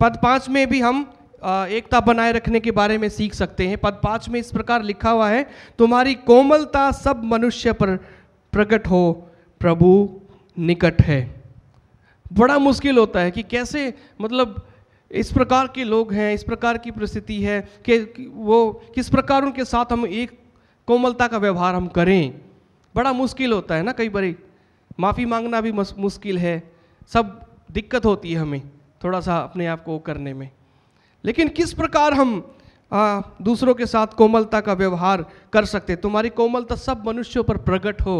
[SPEAKER 1] पद पाँच में भी हम एकता बनाए रखने के बारे में सीख सकते हैं पद पाँच में इस प्रकार लिखा हुआ है तुम्हारी कोमलता सब मनुष्य पर प्रकट हो प्रभु निकट है बड़ा मुश्किल होता है कि कैसे मतलब इस प्रकार के लोग हैं इस प्रकार की परिस्थिति है कि वो किस प्रकार उनके साथ हम एक कोमलता का व्यवहार हम करें बड़ा मुश्किल होता है ना कई बार माफ़ी मांगना भी मुश्किल है सब दिक्कत होती है हमें थोड़ा सा अपने आप को करने में लेकिन किस प्रकार हम आ, दूसरों के साथ कोमलता का व्यवहार कर सकते तुम्हारी कोमलता सब मनुष्यों पर प्रकट हो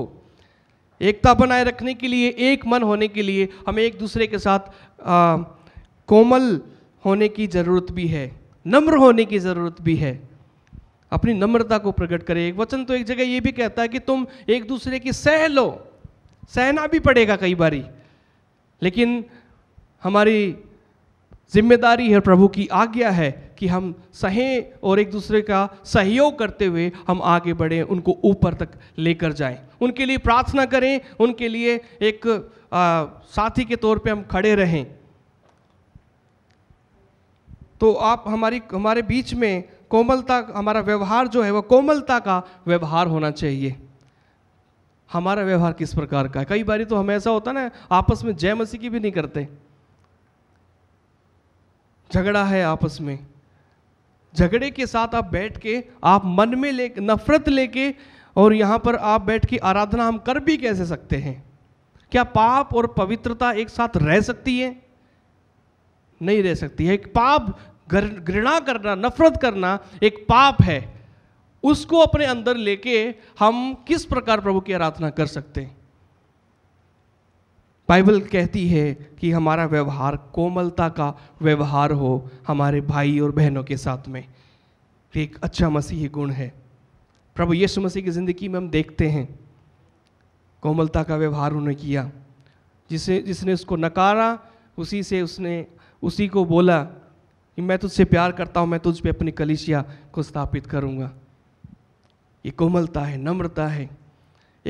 [SPEAKER 1] एकता बनाए रखने के लिए एक मन होने के लिए हमें एक दूसरे के साथ आ, कोमल होने की ज़रूरत भी है नम्र होने की ज़रूरत भी है अपनी नम्रता को प्रकट करें एक वचन तो एक जगह ये भी कहता है कि तुम एक दूसरे की सह लो सहना भी पड़ेगा कई बारी लेकिन हमारी जिम्मेदारी है प्रभु की आज्ञा है कि हम सहें और एक दूसरे का सहयोग करते हुए हम आगे बढ़ें उनको ऊपर तक लेकर जाएं उनके लिए प्रार्थना करें उनके लिए एक आ, साथी के तौर पे हम खड़े रहें तो आप हमारी हमारे बीच में कोमलता हमारा व्यवहार जो है वह कोमलता का व्यवहार होना चाहिए हमारा व्यवहार किस प्रकार का है कई बार तो हम ऐसा होता ना आपस में जय मसीह की भी नहीं करते झगड़ा है आपस में झगड़े के साथ आप बैठ के आप मन में ले नफरत लेके और यहाँ पर आप बैठ के आराधना हम कर भी कैसे सकते हैं क्या पाप और पवित्रता एक साथ रह सकती है नहीं रह सकती है एक पाप घृणा करना नफरत करना एक पाप है उसको अपने अंदर लेके हम किस प्रकार प्रभु की आराधना कर सकते हैं बाइबल कहती है कि हमारा व्यवहार कोमलता का व्यवहार हो हमारे भाई और बहनों के साथ में एक अच्छा मसीही गुण है प्रभु यीशु मसीह की ज़िंदगी में हम देखते हैं कोमलता का व्यवहार उन्होंने किया जिसे जिसने उसको नकारा उसी से उसने उसी को बोला कि मैं तुझसे प्यार करता हूँ मैं तुझ पे अपनी कलिशिया को स्थापित करूँगा ये कोमलता है नम्रता है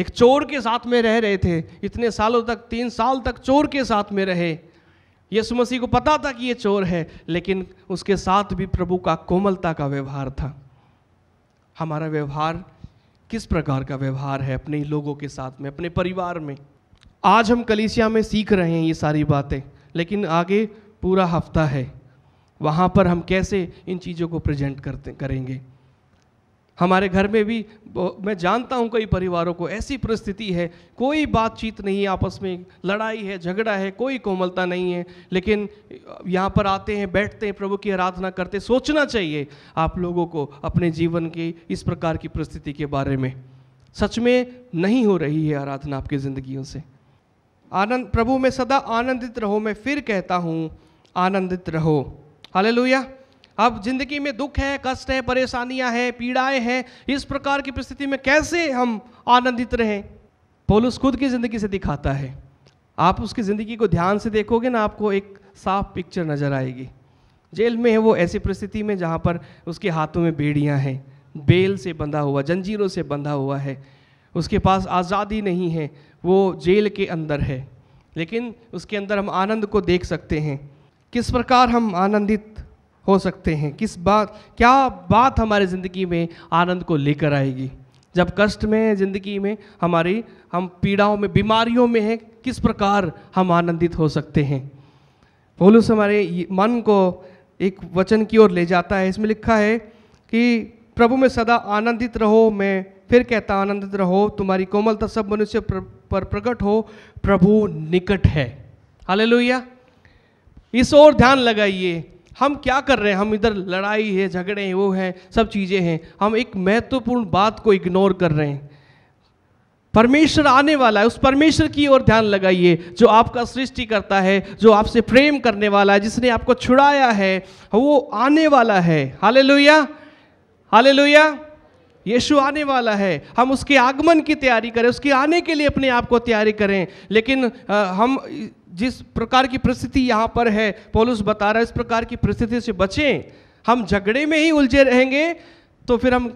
[SPEAKER 1] एक चोर के साथ में रह रहे थे इतने सालों तक तीन साल तक चोर के साथ में रहे यीशु मसीह को पता था कि ये चोर है लेकिन उसके साथ भी प्रभु का कोमलता का व्यवहार था हमारा व्यवहार किस प्रकार का व्यवहार है अपने लोगों के साथ में अपने परिवार में आज हम कलीसिया में सीख रहे हैं ये सारी बातें लेकिन आगे पूरा हफ्ता है वहाँ पर हम कैसे इन चीज़ों को प्रेजेंट करते करेंगे हमारे घर में भी मैं जानता हूँ कई परिवारों को ऐसी परिस्थिति है कोई बातचीत नहीं है आपस में लड़ाई है झगड़ा है कोई कोमलता नहीं है लेकिन यहाँ पर आते हैं बैठते हैं प्रभु की आराधना करते सोचना चाहिए आप लोगों को अपने जीवन के इस प्रकार की परिस्थिति के बारे में सच में नहीं हो रही है आराधना आपकी ज़िंदगियों से आनंद प्रभु में सदा आनंदित रहो मैं फिर कहता हूँ आनंदित रहो लोहिया अब जिंदगी में दुख है कष्ट है परेशानियां हैं पीड़ाएं हैं इस प्रकार की परिस्थिति में कैसे हम आनंदित रहें पोलूस खुद की ज़िंदगी से दिखाता है आप उसकी ज़िंदगी को ध्यान से देखोगे ना आपको एक साफ पिक्चर नज़र आएगी जेल में है वो ऐसी परिस्थिति में जहाँ पर उसके हाथों में बेड़ियाँ हैं बेल से बंधा हुआ जंजीरों से बंधा हुआ है उसके पास आज़ादी नहीं है वो जेल के अंदर है लेकिन उसके अंदर हम आनंद को देख सकते हैं किस प्रकार हम आनंदित हो सकते हैं किस बात क्या बात हमारे ज़िंदगी में आनंद को लेकर आएगी जब कष्ट में है ज़िंदगी में हमारी हम पीड़ाओं में बीमारियों में हैं किस प्रकार हम आनंदित हो सकते हैं से हमारे मन को एक वचन की ओर ले जाता है इसमें लिखा है कि प्रभु में सदा आनंदित रहो मैं फिर कहता आनंदित रहो तुम्हारी कोमलता सब मनुष्य पर प्रकट हो प्रभु निकट है हाल इस ओर ध्यान लगाइए हम क्या कर रहे हैं हम इधर लड़ाई है झगड़े हैं वो हैं सब चीज़ें हैं हम एक महत्वपूर्ण बात को इग्नोर कर रहे हैं परमेश्वर आने वाला है उस परमेश्वर की ओर ध्यान लगाइए जो आपका सृष्टि करता है जो आपसे प्रेम करने वाला है जिसने आपको छुड़ाया है वो आने वाला है हाले लोहिया हाले लोहिया यीशु आने वाला है हम उसके आगमन की तैयारी करें उसके आने के लिए अपने आप को तैयारी करें लेकिन आ, हम जिस प्रकार की परिस्थिति यहाँ पर है पोलूस बता रहा है इस प्रकार की परिस्थिति से बचें हम झगड़े में ही उलझे रहेंगे तो फिर हम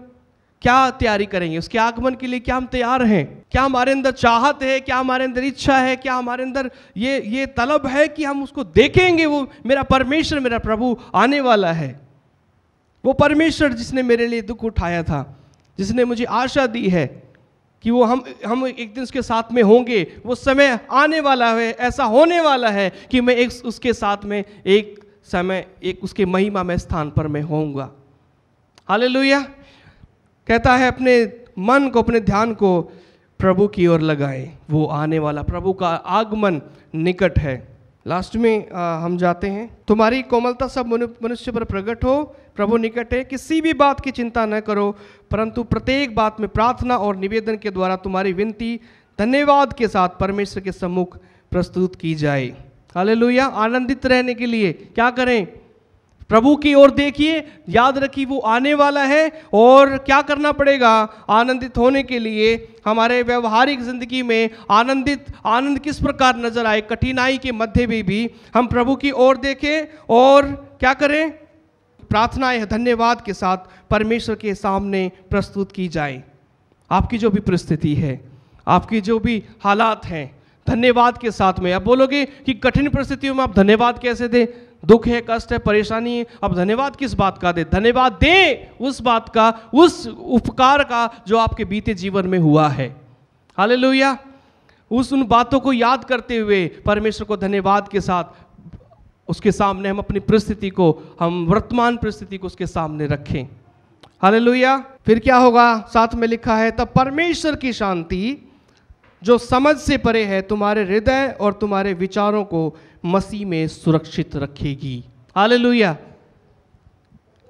[SPEAKER 1] क्या तैयारी करेंगे उसके आगमन के लिए क्या हम तैयार हैं क्या हमारे अंदर चाहत है क्या हमारे अंदर इच्छा है क्या हमारे अंदर ये ये तलब है कि हम उसको देखेंगे वो मेरा परमेश्वर मेरा प्रभु आने वाला है वो परमेश्वर जिसने मेरे लिए दुख उठाया था जिसने मुझे आशा दी है कि वो हम हम एक दिन उसके साथ में होंगे वो समय आने वाला है ऐसा होने वाला है कि मैं एक उसके साथ में एक समय एक उसके महिमा में स्थान पर मैं होऊंगा हाल कहता है अपने मन को अपने ध्यान को प्रभु की ओर लगाएं वो आने वाला प्रभु का आगमन निकट है लास्ट में आ, uh, हम जाते हैं तुम्हारी कोमलता सब मनुष्य पर प्रकट हो प्रभु निकट है किसी भी बात की चिंता न करो परंतु प्रत्येक बात में प्रार्थना और निवेदन के द्वारा तुम्हारी विनती धन्यवाद के साथ परमेश्वर के सम्मुख प्रस्तुत की जाए हालेलुया आनंदित रहने के लिए क्या करें प्रभु की ओर देखिए याद रखिए वो आने वाला है और क्या करना पड़ेगा आनंदित होने के लिए हमारे व्यवहारिक ज़िंदगी में आनंदित आनंद किस प्रकार नजर आए कठिनाई के मध्य में भी हम प्रभु की ओर देखें और क्या करें प्रार्थनाएं धन्यवाद के साथ परमेश्वर के सामने प्रस्तुत की जाए आपकी जो भी परिस्थिति है आपकी जो भी हालात हैं धन्यवाद के साथ में आप बोलोगे कि कठिन परिस्थितियों में आप धन्यवाद कैसे दें दुख है कष्ट है परेशानी है अब धन्यवाद किस बात का दे धन्यवाद दे उस बात का उस उपकार का जो आपके बीते जीवन में हुआ है हाल उस उन बातों को याद करते हुए परमेश्वर को धन्यवाद के साथ उसके सामने हम अपनी परिस्थिति को हम वर्तमान परिस्थिति को उसके सामने रखें लोहिया फिर क्या होगा साथ में लिखा है तब परमेश्वर की शांति जो समझ से परे है तुम्हारे हृदय और तुम्हारे विचारों को मसीह में सुरक्षित रखेगी लोहिया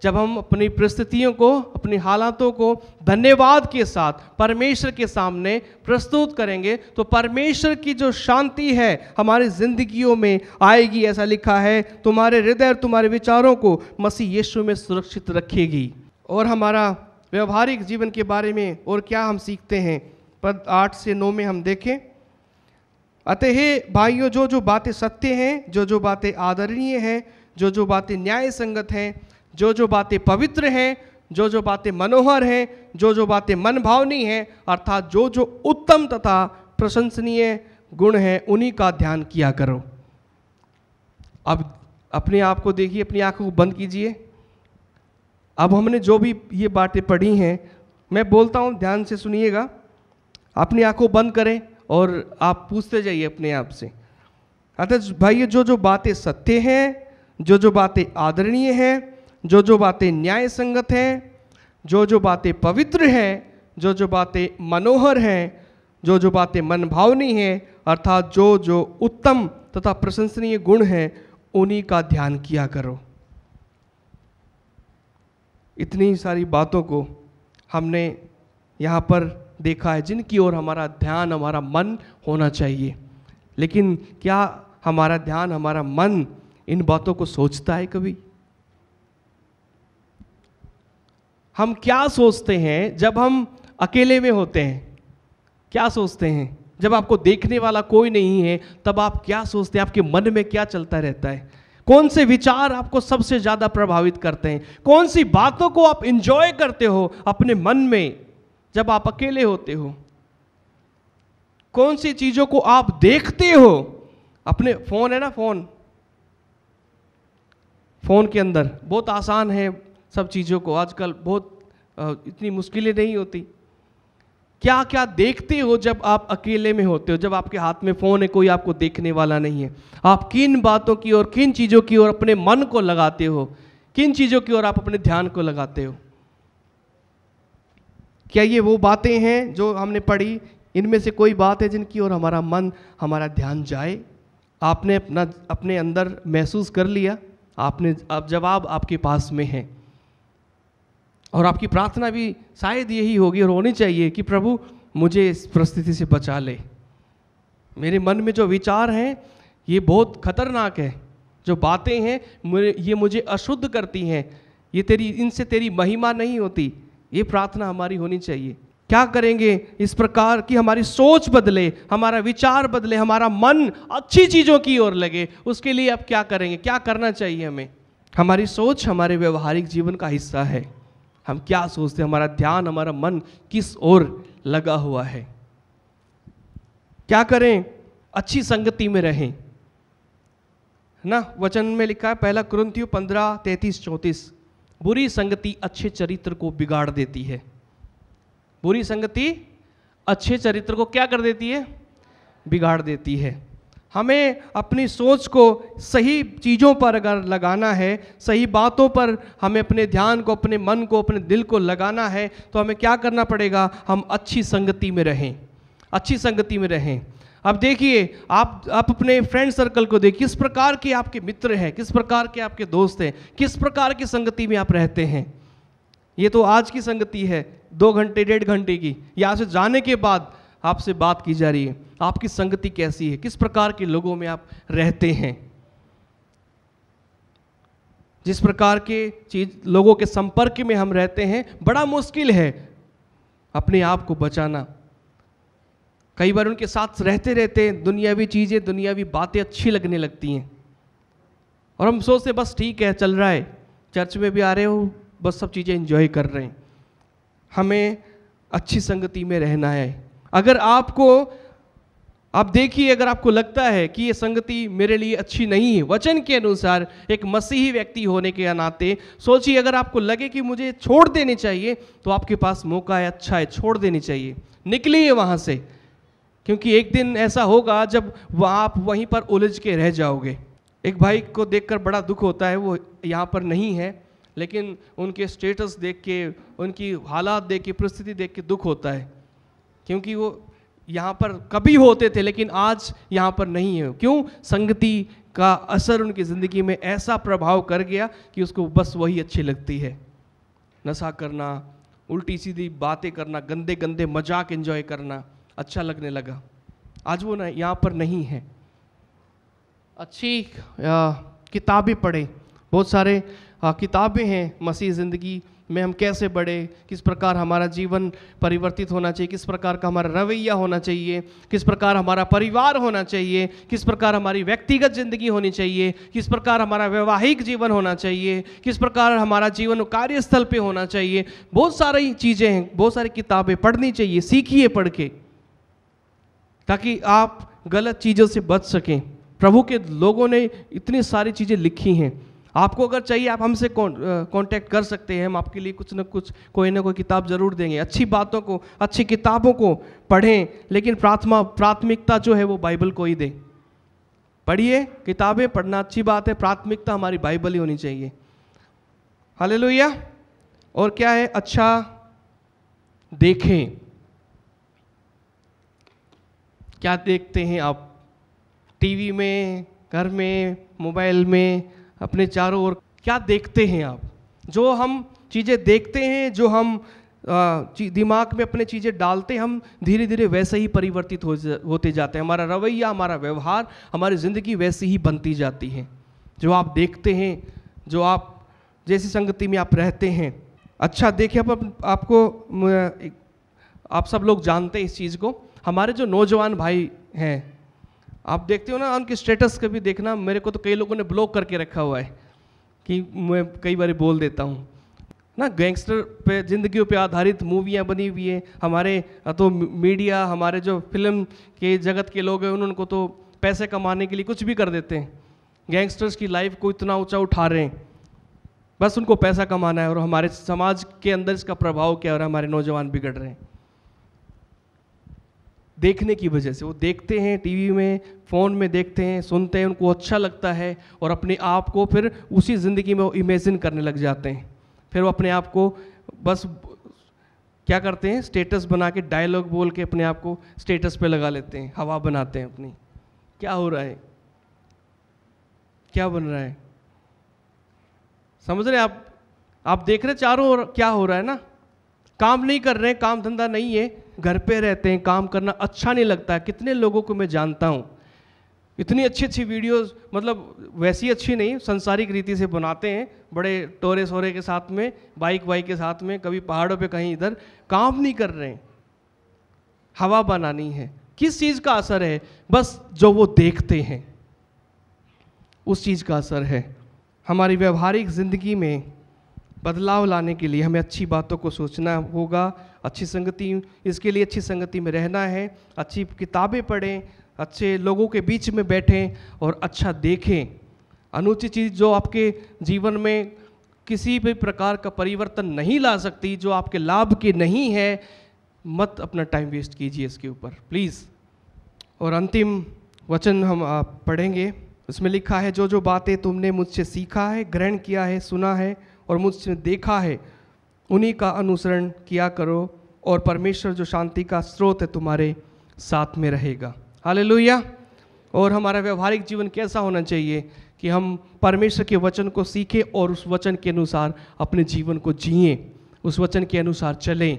[SPEAKER 1] जब हम अपनी परिस्थितियों को अपनी हालातों को धन्यवाद के साथ परमेश्वर के सामने प्रस्तुत करेंगे तो परमेश्वर की जो शांति है हमारी जिंदगियों में आएगी ऐसा लिखा है तुम्हारे हृदय और तुम्हारे विचारों को मसीह यीशु में सुरक्षित रखेगी और हमारा व्यवहारिक जीवन के बारे में और क्या हम सीखते हैं पद आठ से नौ में हम देखें अतः हे भाइयों जो जो बातें सत्य हैं जो जो बातें आदरणीय हैं जो जो बातें न्याय संगत हैं जो जो बातें पवित्र हैं जो जो बातें मनोहर हैं जो जो बातें मन भावनी हैं अर्थात जो जो उत्तम तथा प्रशंसनीय गुण हैं उन्हीं का ध्यान किया करो अब अपने आप को देखिए अपनी आंखों को बंद कीजिए अब हमने जो भी ये बातें पढ़ी हैं मैं बोलता हूँ ध्यान से सुनिएगा अपनी आंखों बंद करें और आप पूछते जाइए अपने आप से अर्थात भाइयों जो जो बातें सत्य हैं जो जो बातें आदरणीय हैं जो जो बातें न्याय संगत हैं जो जो बातें पवित्र हैं जो जो बातें मनोहर हैं जो जो बातें मनभावनी हैं अर्थात जो जो उत्तम तथा प्रशंसनीय गुण हैं उन्हीं का ध्यान किया करो इतनी सारी बातों को हमने यहाँ पर देखा है जिनकी ओर हमारा ध्यान हमारा मन होना चाहिए लेकिन क्या हमारा ध्यान हमारा मन इन बातों को सोचता है कभी हम क्या सोचते हैं जब हम अकेले में होते हैं क्या सोचते हैं जब आपको देखने वाला कोई नहीं है तब आप क्या सोचते हैं आपके मन में क्या चलता रहता है कौन से विचार आपको सबसे ज़्यादा प्रभावित करते हैं कौन सी बातों को आप इंजॉय करते हो अपने मन में जब आप अकेले होते हो कौन सी चीज़ों को आप देखते हो अपने फ़ोन है ना फ़ोन फ़ोन के अंदर बहुत आसान है सब चीज़ों को आजकल बहुत इतनी मुश्किलें नहीं होती क्या क्या देखते हो जब आप अकेले में होते हो जब आपके हाथ में फ़ोन है कोई आपको देखने वाला नहीं है आप किन बातों की ओर किन चीज़ों की ओर अपने मन को लगाते हो किन चीज़ों की ओर आप अपने ध्यान को लगाते हो क्या ये वो बातें हैं जो हमने पढ़ी इनमें से कोई बात है जिनकी ओर हमारा मन हमारा ध्यान जाए आपने अपना अपने अंदर महसूस कर लिया आपने अब जवाब आपके पास में है और आपकी प्रार्थना भी शायद यही होगी और होनी चाहिए कि प्रभु मुझे इस परिस्थिति से बचा ले मेरे मन में जो विचार हैं ये बहुत खतरनाक है जो बातें हैं ये मुझे अशुद्ध करती हैं ये तेरी इनसे तेरी महिमा नहीं होती ये प्रार्थना हमारी होनी चाहिए क्या करेंगे इस प्रकार की हमारी सोच बदले हमारा विचार बदले हमारा मन अच्छी चीज़ों की ओर लगे उसके लिए अब क्या करेंगे क्या करना चाहिए हमें हमारी सोच हमारे व्यवहारिक जीवन का हिस्सा है हम क्या सोचते हैं हमारा ध्यान हमारा मन किस ओर लगा हुआ है क्या करें अच्छी संगति में रहें ना वचन में लिखा है पहला क्रंथियो पंद्रह तैतीस चौंतीस बुरी संगति अच्छे चरित्र को बिगाड़ देती है बुरी संगति अच्छे चरित्र को क्या कर देती है बिगाड़ देती है हमें अपनी सोच को सही चीज़ों पर अगर लगाना है सही बातों पर हमें अपने ध्यान को अपने मन को अपने दिल को लगाना है तो हमें क्या करना पड़ेगा हम अच्छी संगति में रहें अच्छी संगति में रहें अब देखिए आप आप अपने फ्रेंड सर्कल को देखिए किस प्रकार के आपके मित्र हैं किस प्रकार के आपके दोस्त हैं किस प्रकार की संगति में आप रहते हैं ये तो आज की संगति है दो घंटे डेढ़ घंटे की यहाँ से जाने के बाद आपसे बात की जा रही है आपकी संगति कैसी है किस प्रकार के लोगों में आप रहते हैं जिस प्रकार के चीज लोगों के संपर्क में हम रहते हैं बड़ा मुश्किल है अपने आप को बचाना कई बार उनके साथ रहते रहते दुनियावी चीज़ें दुनियावी बातें अच्छी लगने लगती हैं और हम सोचते बस ठीक है चल रहा है चर्च में भी आ रहे हो बस सब चीज़ें इन्जॉय कर रहे हैं हमें अच्छी संगति में रहना है अगर आपको आप देखिए अगर आपको लगता है कि ये संगति मेरे लिए अच्छी नहीं है वचन के अनुसार एक मसीही व्यक्ति होने के नाते सोचिए अगर आपको लगे कि मुझे छोड़ देनी चाहिए तो आपके पास मौका है अच्छा है छोड़ देनी चाहिए निकलिए वहाँ से क्योंकि एक दिन ऐसा होगा जब वह आप वहीं पर उलझ के रह जाओगे एक भाई को देखकर बड़ा दुख होता है वो यहाँ पर नहीं है लेकिन उनके स्टेटस देख के उनकी हालात देख के परिस्थिति देख के दुख होता है क्योंकि वो यहाँ पर कभी होते थे लेकिन आज यहाँ पर नहीं है क्यों संगति का असर उनकी ज़िंदगी में ऐसा प्रभाव कर गया कि उसको बस वही अच्छी लगती है नशा करना उल्टी सीधी बातें करना गंदे गंदे मजाक एंजॉय करना अच्छा लगने लगा आज वो ना यहाँ पर नहीं है अच्छी किताबें पढ़ें बहुत सारे किताबें हैं मसीह ज़िंदगी में हम कैसे बढ़े किस प्रकार हमारा जीवन परिवर्तित होना चाहिए किस प्रकार का हमारा रवैया होना चाहिए किस प्रकार हमारा परिवार होना चाहिए किस प्रकार हमारी व्यक्तिगत ज़िंदगी होनी चाहिए किस प्रकार हमारा वैवाहिक जीवन होना चाहिए किस प्रकार हमारा जीवन कार्यस्थल पे होना चाहिए बहुत सारी चीज़ें हैं बहुत सारी किताबें पढ़नी चाहिए सीखिए पढ़ के ताकि आप गलत चीज़ों से बच सकें प्रभु के लोगों ने इतनी सारी चीज़ें लिखी हैं आपको अगर चाहिए आप हमसे कांटेक्ट कर सकते हैं हम आपके लिए कुछ ना कुछ कोई ना कोई किताब ज़रूर देंगे अच्छी बातों को अच्छी किताबों को पढ़ें लेकिन प्राथमा प्राथमिकता जो है वो बाइबल को ही दें पढ़िए किताबें पढ़ना अच्छी बात है प्राथमिकता हमारी बाइबल ही होनी चाहिए हाल और क्या है अच्छा देखें क्या देखते हैं आप टीवी में घर में मोबाइल में अपने चारों ओर क्या देखते हैं आप जो हम चीज़ें देखते हैं जो हम दिमाग में अपने चीज़ें डालते हम धीरे धीरे वैसे ही परिवर्तित हो होते जाते हैं हमारा रवैया हमारा व्यवहार हमारी ज़िंदगी वैसी ही बनती जाती है जो आप देखते हैं जो आप जैसी संगति में आप रहते हैं अच्छा देखिए आप, आपको आप सब लोग जानते हैं इस चीज़ को हमारे जो नौजवान भाई हैं आप देखते हो ना उनके स्टेटस कभी देखना मेरे को तो कई लोगों ने ब्लॉक करके रखा हुआ है कि मैं कई बार बोल देता हूँ ना गैंगस्टर पे जिंदगियों पे आधारित मूवियाँ बनी हुई हैं हमारे तो मीडिया हमारे जो फिल्म के जगत के लोग हैं उनको तो पैसे कमाने के लिए कुछ भी कर देते हैं गैंगस्टर्स की लाइफ को इतना ऊंचा उठा रहे हैं बस उनको पैसा कमाना है और हमारे समाज के अंदर इसका प्रभाव क्या हो रहा है हमारे नौजवान बिगड़ रहे हैं देखने की वजह से वो देखते हैं टीवी में फ़ोन में देखते हैं सुनते हैं उनको अच्छा लगता है और अपने आप को फिर उसी ज़िंदगी में वो इमेजिन करने लग जाते हैं फिर वो अपने आप को बस क्या करते हैं स्टेटस बना के डायलॉग बोल के अपने आप को स्टेटस पे लगा लेते हैं हवा बनाते हैं अपनी क्या हो रहा है क्या बन रहा है समझ रहे आप आप देख रहे चारों ओर क्या हो रहा है ना काम नहीं कर रहे हैं काम धंधा नहीं है घर पे रहते हैं काम करना अच्छा नहीं लगता है कितने लोगों को मैं जानता हूँ इतनी अच्छी अच्छी वीडियोस मतलब वैसी अच्छी नहीं संसारिक रीति से बनाते हैं बड़े टोरे सोरे के साथ में बाइक वाइक के साथ में कभी पहाड़ों पे कहीं इधर काम नहीं कर रहे हैं हवा बनानी है किस चीज़ का असर है बस जो वो देखते हैं उस चीज़ का असर है हमारी व्यवहारिक ज़िंदगी में बदलाव लाने के लिए हमें अच्छी बातों को सोचना होगा अच्छी संगति इसके लिए अच्छी संगति में रहना है अच्छी किताबें पढ़ें अच्छे लोगों के बीच में बैठें और अच्छा देखें अनुचित चीज़ जो आपके जीवन में किसी भी प्रकार का परिवर्तन नहीं ला सकती जो आपके लाभ की नहीं है मत अपना टाइम वेस्ट कीजिए इसके ऊपर प्लीज़ और अंतिम वचन हम आप पढ़ेंगे उसमें लिखा है जो जो बातें तुमने मुझसे सीखा है ग्रहण किया है सुना है और मुझसे देखा है उन्हीं का अनुसरण किया करो और परमेश्वर जो शांति का स्रोत है तुम्हारे साथ में रहेगा हाले और हमारा व्यवहारिक जीवन कैसा होना चाहिए कि हम परमेश्वर के वचन को सीखें और उस वचन के अनुसार अपने जीवन को जिए उस वचन के अनुसार चलें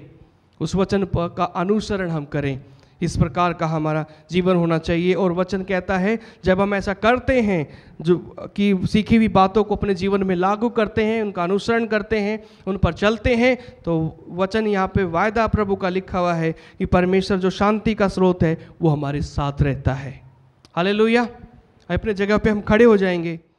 [SPEAKER 1] उस वचन का अनुसरण हम करें इस प्रकार का हमारा जीवन होना चाहिए और वचन कहता है जब हम ऐसा करते हैं जो कि सीखी हुई बातों को अपने जीवन में लागू करते हैं उनका अनुसरण करते हैं उन पर चलते हैं तो वचन यहाँ पे वायदा प्रभु का लिखा हुआ है कि परमेश्वर जो शांति का स्रोत है वो हमारे साथ रहता है हाले अपने जगह पर हम खड़े हो जाएंगे